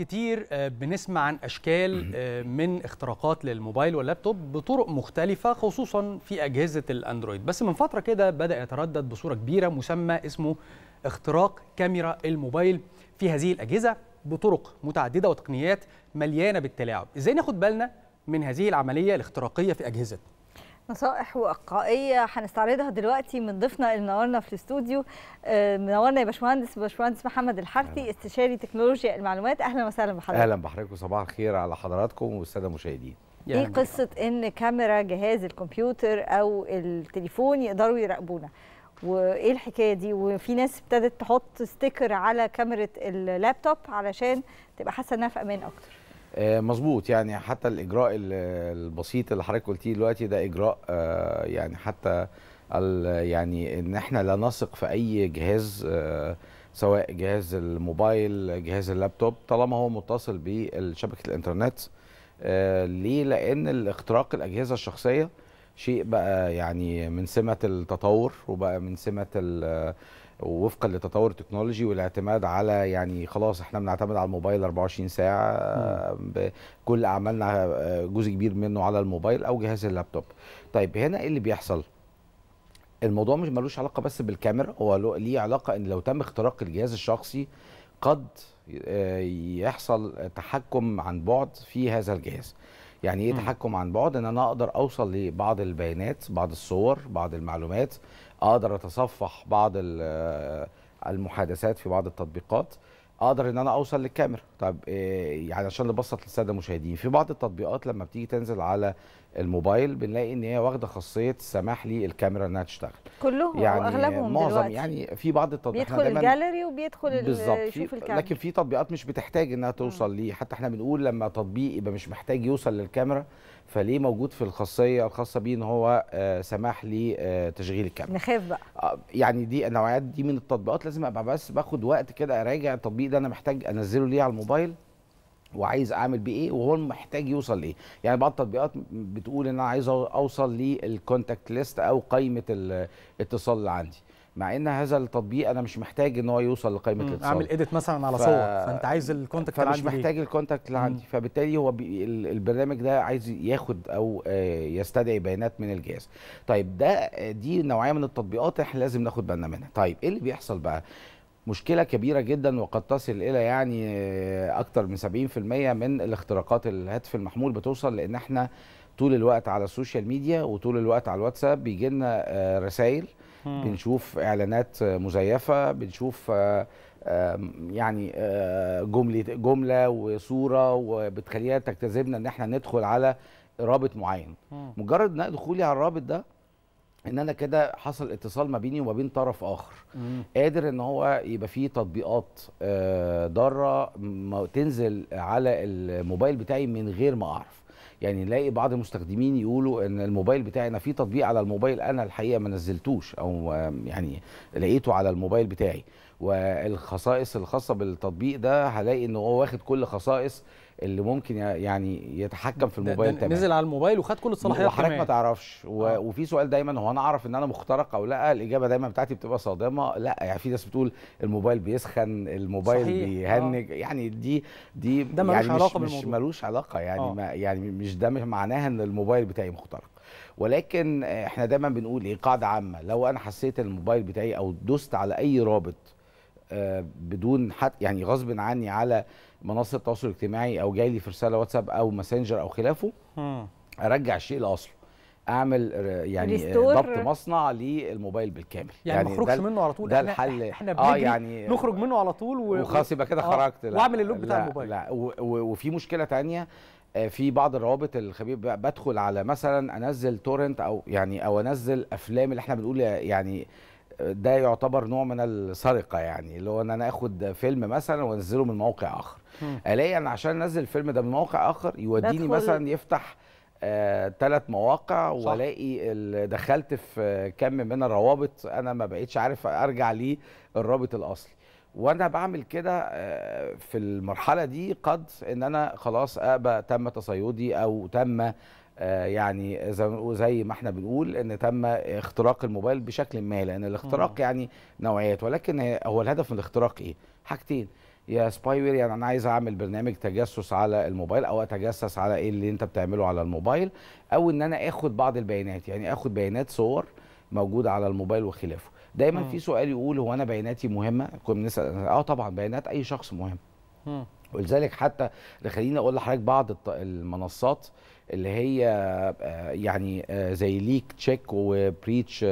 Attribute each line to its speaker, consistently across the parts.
Speaker 1: كتير آه، بنسمع عن اشكال آه، من اختراقات للموبايل واللابتوب بطرق مختلفه خصوصا في اجهزه الاندرويد بس من فتره كده بدا يتردد بصوره كبيره مسمى اسمه اختراق كاميرا الموبايل في هذه الاجهزه بطرق متعدده وتقنيات مليانه بالتلاعب ازاي ناخد بالنا من هذه العمليه الاختراقيه في اجهزتنا
Speaker 2: نصائح وقائيه هنستعرضها دلوقتي من ضيفنا اللي منورنا في الاستوديو آه، منورنا يا باشمهندس باشمهندس محمد الحارثي استشاري تكنولوجيا المعلومات اهلا وسهلا بحضرتك اهلا بحضرتك
Speaker 3: وصباح الخير على حضراتكم والساده المشاهدين ايه قصه
Speaker 2: ان كاميرا جهاز الكمبيوتر او التليفون يقدروا يراقبونا وايه الحكايه دي وفي ناس ابتدت تحط ستيكر على كاميرا اللابتوب علشان تبقى حاسه انها في امان اكتر
Speaker 3: آه، مظبوط يعني حتى الاجراء البسيط اللي حضرتك قلتيه دلوقتي ده اجراء آه، يعني حتى يعني ان احنا لا نثق في اي جهاز آه، سواء جهاز الموبايل جهاز اللابتوب طالما هو متصل بشبكه الانترنت ليه لان الاختراق الاجهزه الشخصيه شيء بقى يعني من سمه التطور وبقى من سمه ووفقا لتطور التكنولوجي والاعتماد على يعني خلاص احنا بنعتمد على الموبايل 24 ساعه كل اعمالنا آه، جزء كبير منه على الموبايل او جهاز اللابتوب طيب هنا ايه اللي بيحصل الموضوع مش ملوش علاقه بس بالكاميرا هو ليه علاقه ان لو تم اختراق الجهاز الشخصي قد آه، يحصل تحكم عن بعد في هذا الجهاز يعني ايه تحكم عن بعد ان انا اقدر اوصل لبعض البيانات بعض الصور بعض المعلومات اقدر اتصفح بعض المحادثات في بعض التطبيقات اقدر ان انا اوصل للكاميرا طب إيه، يعني عشان نبسط للساده المشاهدين في بعض التطبيقات لما بتيجي تنزل على الموبايل بنلاقي ان هي واخده خاصيه سماح لي الكاميرا انها تشتغل
Speaker 2: كلهم يعني واغلبهم معظم دلوقتي.
Speaker 3: يعني في بعض التطبيقات بيدخل الجاليري
Speaker 2: وبيدخل بالظبط يشوف الكاميرا لكن
Speaker 3: في تطبيقات مش بتحتاج انها توصل ليه حتى احنا بنقول لما تطبيق يبقى مش محتاج يوصل للكاميرا فليه موجود في الخاصيه الخاصه بيه ان هو آه، سماح لي آه، تشغيل الكاميرا نخاف بقى آه، يعني دي النوعيات دي من التطبيقات لازم ابقى بس باخد وقت كده اراجع التطبيق ده انا محتاج انزله ليه على الموبايل وعايز اعمل بيه ايه وهو محتاج يوصل لايه يعني بعض التطبيقات بتقول ان انا عايز اوصل للكونتاكت ليست او قائمه الاتصال اللي عندي مع ان هذا التطبيق انا مش محتاج ان هو يوصل لقائمه الاتصال اعمل اديت مثلا على ف... صور فانت عايز الكونتاكت اللي عندي مش محتاج الكونتاكت اللي عندي فبالتالي هو بي... البرنامج ده عايز ياخد او آه، يستدعي بيانات من الجهاز طيب ده آه، دي نوعيه من التطبيقات احنا لازم ناخد بالنا منها طيب ايه اللي بيحصل بقى مشكله كبيره جدا وقد تصل الى يعني اكثر من 70% من الاختراقات الهاتف المحمول بتوصل لان احنا طول الوقت على السوشيال ميديا وطول الوقت على الواتساب بيجي لنا آه، رسائل بنشوف اعلانات آه، مزيفه بنشوف آه، يعني جمله جمله وصوره وبتخليها تجتذبنا ان احنا ندخل على رابط معين مجرد دخولي على الرابط ده ان انا كده حصل اتصال ما بيني وما بين طرف اخر مم. قادر ان هو يبقى فيه تطبيقات آه، ضاره تنزل على الموبايل بتاعي من غير ما اعرف يعني نلاقي بعض المستخدمين يقولوا ان الموبايل بتاعي انا في تطبيق على الموبايل انا الحقيقه ما نزلتوش او يعني لقيته على الموبايل بتاعي والخصائص الخاصه بالتطبيق ده هلاقي ان هو واخد كل خصائص اللي ممكن يعني يتحكم في الموبايل تماما نزل على الموبايل وخد كل الصلاحيات وحضرتك ما تعرفش و... آه. وفي سؤال دايما هو انا اعرف ان انا مخترق او لا الاجابه دايما بتاعتي بتبقى صادمه لا يعني في ناس بتقول الموبايل بيسخن الموبايل صحيح. بيهنج آه. يعني دي دي ده ملوش يعني علاقه مش ملوش علاقه يعني آه. ما يعني مش ده معناها ان الموبايل بتاعي مخترق ولكن احنا دايما بنقول ايه قاعده عامه لو انا حسيت الموبايل بتاعي او دوست على اي رابط بدون حد يعني غصب عني على منصه التواصل الاجتماعي او جاي لي في رساله واتساب او ماسنجر او خلافه ارجع الشيء لاصله اعمل يعني ضبط مصنع للموبايل بالكامل يعني, يعني نخرجش منه على طول ده الحل احنا اه يعني نخرج
Speaker 1: منه على طول و... وخلاص يبقى كده آه خرجت لا واعمل اللوك بتاع الموبايل لا
Speaker 3: و... وفي مشكله ثانيه آه، في بعض الروابط الخبيب بدخل على مثلا انزل تورنت او يعني او انزل افلام اللي احنا بنقول يعني ده يعتبر نوع من السرقه يعني اللي هو ان انا اخد فيلم مثلا وانزله من موقع اخر الاقي انا عشان انزل الفيلم ده من موقع اخر يوديني مثلا يفتح ثلاث آه، مواقع صح. والاقي دخلت في كم من الروابط انا ما بقتش عارف ارجع ليه الرابط الاصلي وانا بعمل كده آه، في المرحله دي قد ان انا خلاص ابقى تم تصيدي او تم آه، يعني زي ما احنا بنقول ان تم اختراق الموبايل بشكل ما لان الاختراق مم. يعني نوعيات ولكن هو الهدف من الاختراق ايه؟ حاجتين يا سباي وير يعني انا عايز اعمل برنامج تجسس على الموبايل او اتجسس على ايه اللي انت بتعمله على الموبايل او ان انا اخد بعض البيانات يعني اخد بيانات صور موجوده على الموبايل وخلافه دايما مم. في سؤال يقول هو انا بياناتي مهمه كنا بنسال اه طبعا بيانات اي شخص مهمه ولذلك حتى خليني اقول لحضرتك بعض المنصات اللي هي آه، يعني آه، زي ليك تشيك وبريتش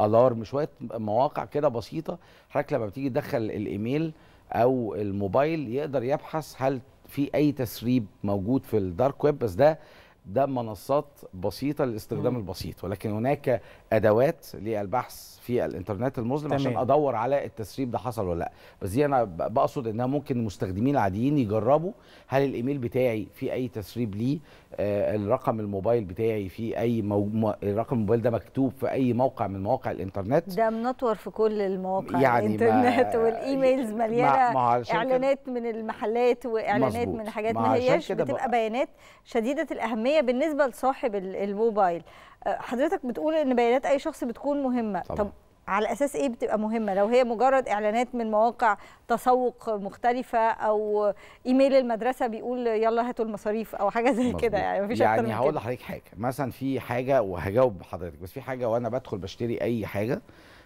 Speaker 3: الارم شويه مواقع كده بسيطه حضرتك لما بتيجي تدخل الايميل او الموبايل يقدر يبحث هل في اي تسريب موجود في الدارك ويب بس ده ده منصات بسيطه للاستخدام البسيط ولكن هناك ادوات للبحث في الانترنت المظلم تمام. عشان ادور على التسريب ده حصل ولا لا بس دي انا بقصد انها ممكن المستخدمين العاديين يجربوا هل الايميل بتاعي في اي تسريب ليه آه الرقم الموبايل بتاعي في اي مو... رقم الموبايل ده مكتوب في اي موقع من مواقع الانترنت
Speaker 2: ده منطور في كل المواقع يعني الانترنت ما... والايميلز مليانه ما... اعلانات من المحلات واعلانات مزبوط. من حاجات ما هياش بتبقى بقى... بيانات شديده الاهميه بالنسبه لصاحب الموبايل حضرتك بتقول ان بيانات اي شخص بتكون مهمه طبعا. طب على اساس ايه بتبقى مهمه لو هي مجرد اعلانات من مواقع تسوق مختلفه او ايميل المدرسه بيقول يلا هاتوا المصاريف او حاجه زي كده يعني مفيش يعني هقول لحضرتك
Speaker 3: حاجه مثلا في حاجه وهجاوب حضرتك بس في حاجه وانا بدخل بشتري اي حاجه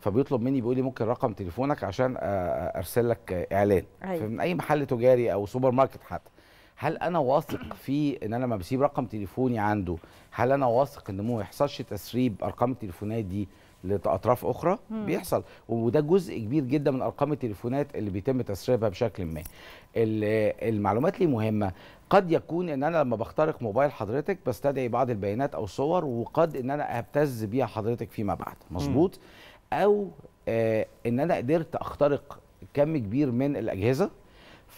Speaker 3: فبيطلب مني بيقول لي ممكن رقم تليفونك عشان ارسل لك اعلان أيوة. من اي محل تجاري او سوبر ماركت حتى هل انا واثق في ان انا لما بسيب رقم تليفوني عنده هل انا واثق ان ما يحصلش تسريب ارقام التليفونات دي لاطراف اخرى مم. بيحصل وده جزء كبير جدا من ارقام التليفونات اللي بيتم تسريبها بشكل ما المعلومات لي مهمه قد يكون ان انا لما بخترق موبايل حضرتك بستدعي بعض البيانات او صور وقد ان انا ابتز بيها حضرتك فيما بعد مظبوط او آه ان انا قدرت اخترق كم كبير من الاجهزه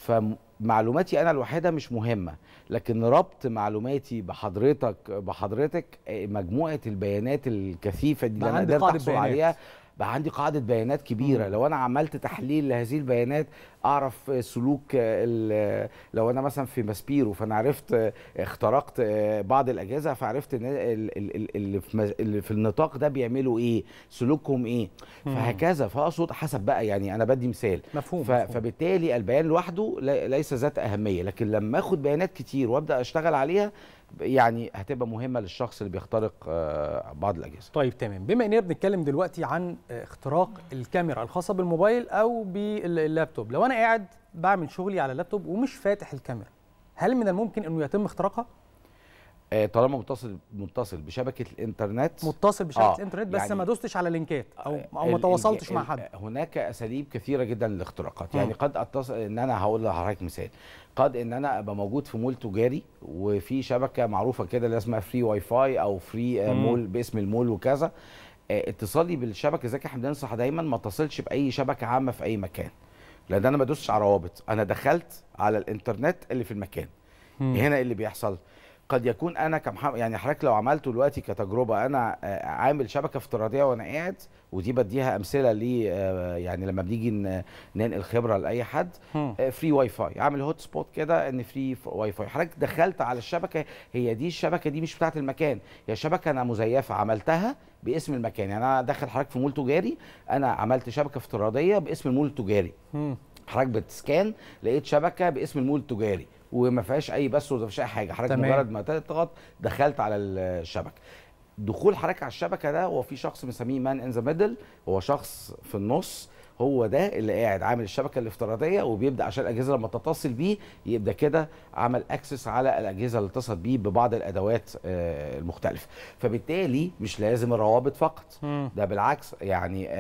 Speaker 3: فمعلوماتي انا الوحيده مش مهمه لكن ربط معلوماتي بحضرتك بحضرتك آه، مجموعه البيانات الكثيفه دي اللي انا قدرت احصل عليها بقى عندي قاعده بيانات كبيره لو انا عملت تحليل لهذه البيانات اعرف سلوك لو انا مثلا في ماسبيرو فانا عرفت اخترقت آه، بعض الاجهزه فعرفت ان اللي في, في النطاق ده بيعملوا ايه سلوكهم ايه فهكذا فاقصد حسب بقى يعني انا بدي مثال مفهوم فبالتالي البيان لوحده ليس ذات اهميه لكن لما اخد بيانات كتير وابدا اشتغل عليها يعني هتبقى مهمه للشخص اللي بيخترق آه، بعض الاجهزه. طيب تمام، بما اننا بنتكلم دلوقتي عن آه، اختراق الكاميرا
Speaker 1: الخاصه بالموبايل او باللابتوب، لو انا قاعد بعمل شغلي على اللابتوب ومش فاتح الكاميرا، هل من الممكن انه يتم اختراقها؟
Speaker 3: آه، طالما متصل متصل بشبكه الانترنت متصل بشبكه آه الانترنت بس يعني ما
Speaker 1: دوستش على لينكات او آه، او ما تواصلتش مع حد
Speaker 3: هناك اساليب كثيره جدا للاختراقات يعني قد اتصل ان انا هقول لحضرتك مثال قد ان انا ابقى موجود في مول تجاري وفي شبكه معروفه كده اللي اسمها فري واي فاي او فري آه، مول باسم المول وكذا اتصالي بالشبكه زي احنا بننصح دايما ما اتصلش باي شبكه عامه في اي مكان لان انا ما بدوسش على روابط انا دخلت على الانترنت اللي في المكان هنا إيه اللي بيحصل قد يكون انا كمحمد يعني حضرتك لو عملته دلوقتي كتجربه انا آه، عامل شبكه افتراضيه وانا قاعد ودي بديها امثله لي آه، يعني لما بنيجي ننقل خبره لاي حد فري واي فاي عامل هوت سبوت كده ان فري واي فاي حضرتك دخلت على الشبكه هي دي الشبكه دي مش بتاعه المكان هي شبكه انا مزيفه عملتها باسم المكان يعني انا داخل حضرتك في مول تجاري انا عملت شبكه افتراضيه باسم المول التجاري حضرتك بتسكان لقيت شبكه باسم المول التجاري وما فيهاش اي بث وما فيهاش اي حاجه حضرتك مجرد ما تضغط دخلت على الشبكه دخول حركة على الشبكه ده هو في شخص بنسميه مان ان ذا ميدل هو شخص في النص هو ده اللي قاعد عامل الشبكه الافتراضيه وبيبدا عشان الاجهزه لما تتصل بيه يبدا كده عمل اكسس على الاجهزه اللي اتصل بيه ببعض الادوات آه، المختلفه فبالتالي مش لازم الروابط فقط ده بالعكس يعني آه،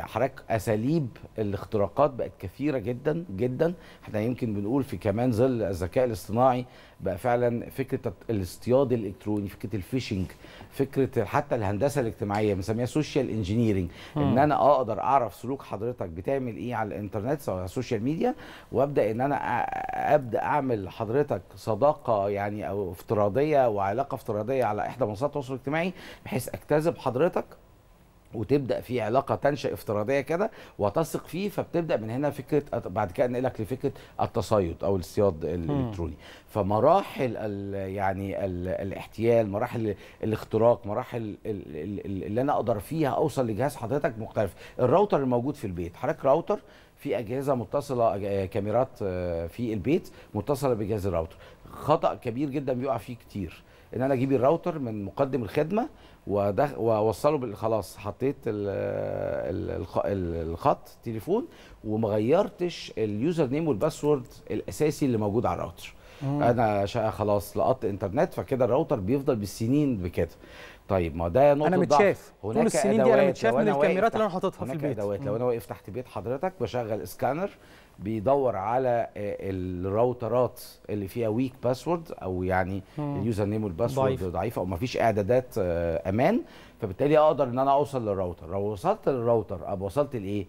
Speaker 3: آه، حضرتك اساليب الاختراقات بقت كثيره جدا جدا احنا يمكن بنقول في كمان ظل الذكاء الاصطناعي بقى فعلا فكره الاصطياد الالكتروني فكره الفيشنج فكره حتى الهندسه الاجتماعيه بنسميها سوشيال انجينيرنج ان انا اقدر اعرف سلوك بلوج حضرتك بتعمل ايه على الانترنت سواء على السوشيال ميديا وابدا ان انا ابدا اعمل حضرتك صداقه يعني او افتراضيه وعلاقه افتراضيه على احدى منصات التواصل الاجتماعي بحيث اجتذب حضرتك وتبدا في علاقه تنشا افتراضيه كده وتثق فيه فبتبدا من هنا فكره بعد كده انقلك لفكره التصيد او الصياد الالكتروني فمراحل الـ يعني الـ الاحتيال مراحل الاختراق مراحل اللي انا اقدر فيها اوصل لجهاز حضرتك مختلف الراوتر الموجود في البيت حضرتك راوتر في اجهزه متصله آه، كاميرات آه، في البيت متصله بجهاز الراوتر خطا كبير جدا بيقع فيه كتير ان انا اجيب الراوتر من مقدم الخدمه ودخ... ووصله بال... خلاص حطيت الخط تليفون وما غيرتش اليوزر نيم والباسورد الاساسي اللي موجود على الراوتر انا خلاص لقطت انترنت فكده الراوتر بيفضل بالسنين بكده طيب ما ده نقطه انا متشاف هناك طول السنين دي انا متشاف من الكاميرات اللي انا حاططها في البيت أدوات. لو انا واقف تحت بيت حضرتك بشغل سكانر بيدور على آه، الراوترات اللي فيها ويك باسورد او يعني اليوزر نيم والباسورد ضعيفه او ما فيش اعدادات آه، امان فبالتالي اقدر ان انا اوصل للراوتر لو وصلت للراوتر ابقى وصلت لايه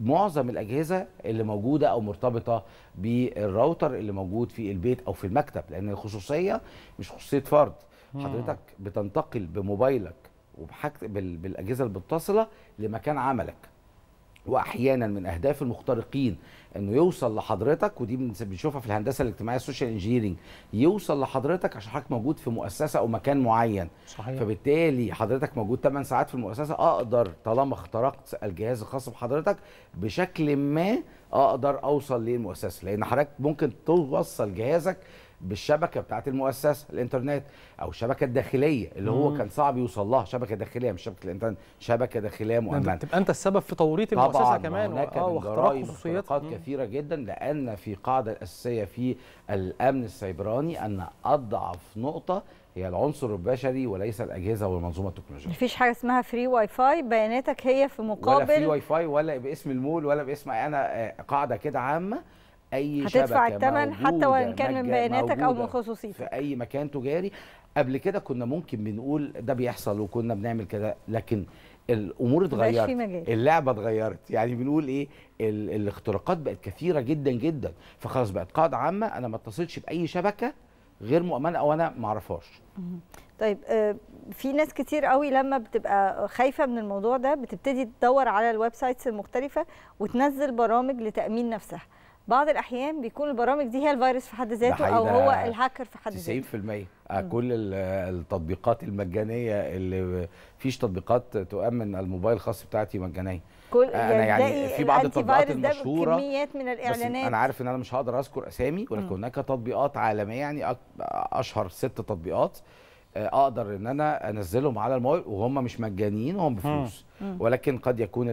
Speaker 3: لمعظم الاجهزه اللي موجوده او مرتبطه بالراوتر اللي موجود في البيت او في المكتب لان الخصوصيه مش خصوصيه فرد حضرتك بتنتقل بموبايلك وبحاجتك بالاجهزه المتصله لمكان عملك واحيانا من اهداف المخترقين انه يوصل لحضرتك ودي بنشوفها في الهندسه الاجتماعيه السوشيال انجينيرنج يوصل لحضرتك عشان حضرتك موجود في مؤسسه او مكان معين صحيح. فبالتالي حضرتك موجود 8 ساعات في المؤسسه اقدر طالما اخترقت الجهاز الخاص بحضرتك بشكل ما اقدر اوصل للمؤسسه لان حضرتك ممكن توصل جهازك بالشبكه بتاعت المؤسسه الانترنت او الشبكه الداخليه اللي مم. هو كان صعب يوصل لها شبكه داخليه مش شبكه الانترنت شبكه داخليه يعني مؤمنه تبقى انت السبب في توريط المؤسسه كمان هناك آه واختراق خصوصيات كثيره جدا لان في قاعده اساسيه في الامن السيبراني ان اضعف نقطه هي العنصر البشري وليس الاجهزه والمنظومه التكنولوجيه
Speaker 2: مفيش حاجه اسمها فري واي فاي بياناتك هي في مقابل ولا فري واي
Speaker 3: فاي ولا باسم المول ولا باسم انا آه، قاعده كده عامه اي هتدفع الثمن حتى وان كان من بياناتك او من خصوصيتك في اي مكان تجاري قبل كده كنا ممكن بنقول ده بيحصل وكنا بنعمل كده لكن الامور اتغيرت اللعبه اتغيرت يعني بنقول ايه الاختراقات بقت كثيره جدا جدا فخلاص بقت قاعده عامه انا ما اتصلش باي شبكه غير مؤمنه او انا ما اعرفهاش
Speaker 2: طيب آه، في ناس كتير قوي لما بتبقى خايفه من الموضوع ده بتبتدي تدور على الويب سايتس المختلفه وتنزل برامج لتامين نفسها بعض الاحيان بيكون البرامج دي هي الفيروس في حد ذاته او هو الهاكر في حد ذاته
Speaker 3: 90% آه، كل التطبيقات المجانيه اللي فيش تطبيقات تؤمن الموبايل الخاص بتاعتي مجانيه
Speaker 2: كل انا آه، يعني, يعني في بعض التطبيقات المشهوره كميات من الاعلانات انا
Speaker 3: عارف ان انا مش هقدر اذكر اسامي ولكن هناك تطبيقات عالميه يعني اشهر ست تطبيقات آه، اقدر ان انا انزلهم على الموبايل وهم مش مجانيين وهم بفلوس ولكن قد يكون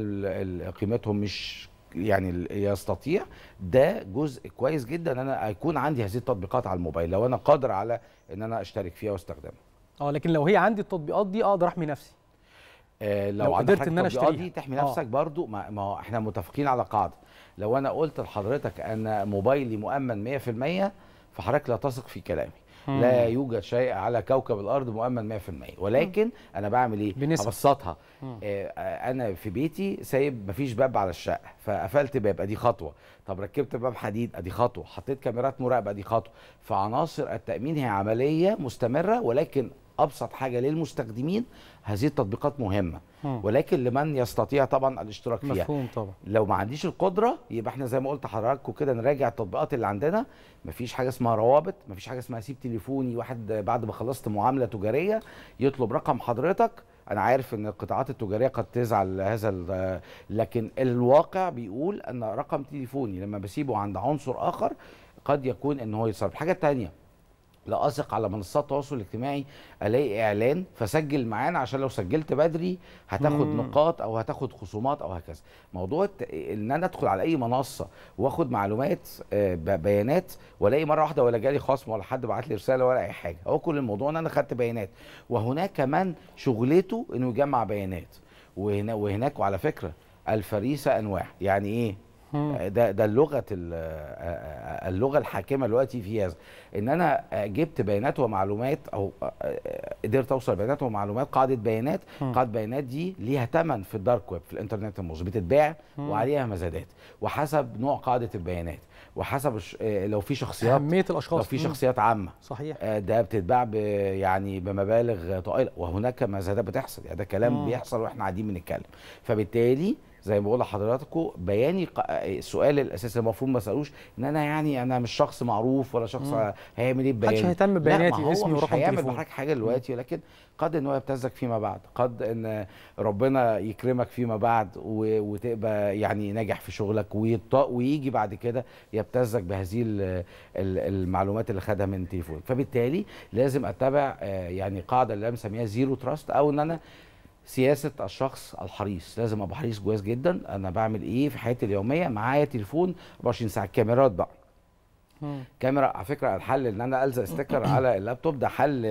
Speaker 3: قيمتهم مش يعني يستطيع ده جزء كويس جدا ان انا يكون عندي هذه التطبيقات على الموبايل لو انا قادر على ان انا اشترك فيها واستخدمها
Speaker 1: اه لكن لو هي عندي التطبيقات دي اقدر احمي نفسي
Speaker 3: آه لو, لو قدرت ان انا اشتريها دي تحمي نفسك آه. برضو ما هو احنا متفقين على قاعده لو انا قلت لحضرتك ان موبايلي مؤمن 100% فحضرتك لا تثق في كلامي لا يوجد شيء على كوكب الارض مؤمن 100% ولكن انا بعمل ايه بنسبة. ابسطها آه، آه، انا في بيتي سايب مفيش باب على الشقه فقفلت باب ادي خطوه طب ركبت باب حديد ادي خطوه حطيت كاميرات مراقبه ادي خطوه فعناصر التامين هي عمليه مستمره ولكن ابسط حاجه للمستخدمين هذه التطبيقات مهمه ولكن لمن يستطيع طبعا الاشتراك فيها مفهوم طبعا لو ما عنديش القدره يبقى احنا زي ما قلت حضراتكم كده نراجع التطبيقات اللي عندنا مفيش حاجه اسمها روابط مفيش حاجه اسمها سيب تليفوني واحد بعد ما خلصت معامله تجاريه يطلب رقم حضرتك انا عارف ان القطاعات التجاريه قد تزعل هذا لكن الواقع بيقول ان رقم تليفوني لما بسيبه عند عنصر اخر قد يكون ان هو يتصرف الحاجه الثانيه لا اثق على منصات التواصل الاجتماعي الاقي اعلان فسجل معانا عشان لو سجلت بدري هتاخد مم. نقاط او هتاخد خصومات او هكذا موضوع ان انا ادخل على اي منصه واخد معلومات آه، بيانات والاقي مره واحده ولا جالي خصم ولا حد بعت لي رساله ولا اي حاجه هو كل الموضوع ان انا خدت بيانات وهناك من شغلته انه يجمع بيانات وهنا وهناك وعلى فكره الفريسه انواع يعني ايه ده ده اللغه آه، آه، اللغه الحاكمه دلوقتي في هذا ان انا آه، جبت بيانات ومعلومات او قدرت اوصل بيانات ومعلومات قاعده بيانات قاعده بيانات دي ليها ثمن في الدارك ويب في الانترنت الموظف بتتباع وعليها مزادات وحسب نوع قاعده البيانات وحسب لو في شخصيات اهميه الاشخاص لو في شخصيات عامه صحيح ده بتتباع يعني بمبالغ طائله وهناك مزادات بتحصل يعني ده كلام مم. بيحصل واحنا قاعدين بنتكلم فبالتالي زي ما بقول لحضراتكم بياني السؤال الاساسي المفروض ما اسالوش ان انا يعني انا مش شخص معروف ولا شخص هيعمل ايه ببياني محدش هيهتم ببياناتي اسمي ورقم تليفوني هيعمل بحضرتك حاجه دلوقتي ولكن قد ان هو يبتزك فيما بعد قد ان ربنا يكرمك فيما بعد وتبقى يعني ناجح في شغلك ويجي بعد كده يبتزك بهذه المعلومات اللي خدها من تليفونك فبالتالي لازم اتبع آه، يعني قاعده اللي انا مسميها زيرو تراست او ان انا سياسه الشخص الحريص لازم ابقى حريص كويس جدا انا بعمل ايه في حياتي اليوميه معايا تليفون 24 ساعه كاميرات بقى كاميرا على فكره الحل ان انا الزق ستيكر على اللابتوب ده حل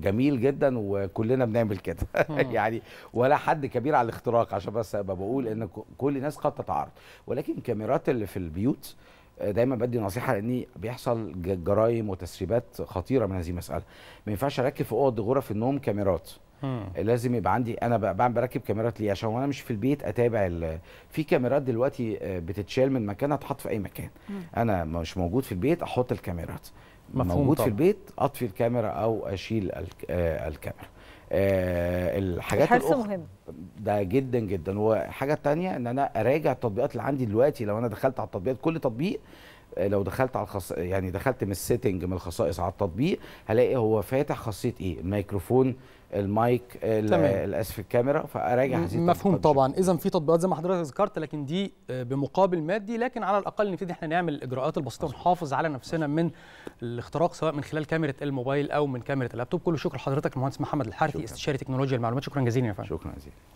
Speaker 3: جميل جدا وكلنا بنعمل كده يعني ولا حد كبير على الاختراق عشان بس ابقى بقول ان كل الناس قد تتعرض ولكن كاميرات اللي في البيوت آه، دايما بدي نصيحه لان بيحصل جرائم وتسريبات خطيره من هذه المساله ما ينفعش اركب في اوض غرف النوم كاميرات مم. لازم يبقى عندي انا بعمل بركب كاميرات ليه عشان وانا مش في البيت اتابع في كاميرات دلوقتي آه، بتتشال من مكانها تحط في اي مكان مم. انا مش موجود في البيت احط الكاميرات موجود طبعا. في البيت اطفي الكاميرا او اشيل آه، الكاميرا آه، الحاجات الحرص الأخرى مهم ده جدا جدا وحاجه تانية ان انا اراجع التطبيقات اللي عندي دلوقتي لو انا دخلت على التطبيقات كل تطبيق لو دخلت على الخص... يعني دخلت من السيتنج من الخصائص على التطبيق هلاقي هو فاتح خاصيه ايه الميكروفون المايك الاسف الكاميرا فاراجع هذه مفهوم
Speaker 1: طبعا اذا في تطبيقات زي ما حضرتك ذكرت لكن دي آه، بمقابل مادي لكن على الاقل نبتدي احنا نعمل الاجراءات البسيطه ونحافظ على نفسنا من الاختراق سواء من خلال كاميرا الموبايل او من كاميرا اللابتوب كل شكر لحضرتك المهندس محمد الحارثي استشاري تكنولوجيا المعلومات شكرا جزيلا يا فندم شكرا جزيلا